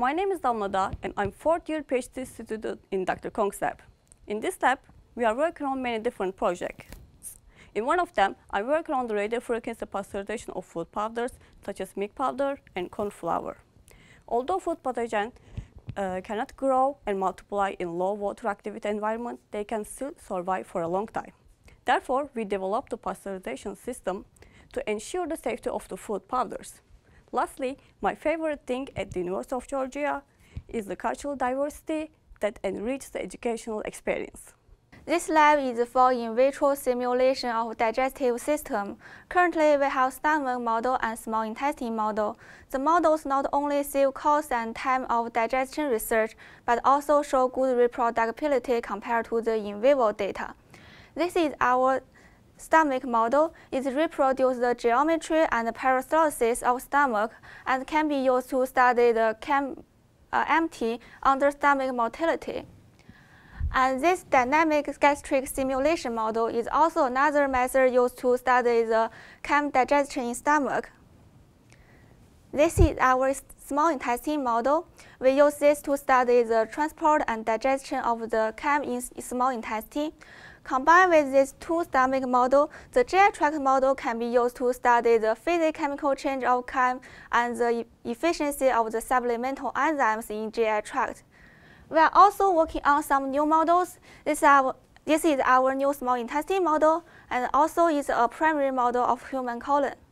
My name is Da, and I'm fourth year PhD student in Dr. Kong's lab. In this lab, we are working on many different projects. In one of them, I work on the radio frequency pasteurization of food powders such as milk powder and corn flour. Although food pathogens uh, cannot grow and multiply in low water activity environment, they can still survive for a long time. Therefore, we developed the pasteurization system to ensure the safety of the food powders. Lastly, my favorite thing at the University of Georgia is the cultural diversity that enriches the educational experience. This lab is for in vitro simulation of digestive system. Currently, we have stomach model and small intestine model. The models not only save cost and time of digestion research, but also show good reproducibility compared to the in vivo data. This is our stomach model, is reproduces the geometry and peristalsis of stomach and can be used to study the cam, uh, empty stomach motility. And this dynamic gastric simulation model is also another method used to study the chem digestion in stomach. This is our small intestine model. We use this to study the transport and digestion of the chem in small intestine. Combined with this two stomach model, the GI tract model can be used to study the physicochemical change of chem and the efficiency of the supplemental enzymes in GI tract. We are also working on some new models. This, this is our new small intestine model and also is a primary model of human colon.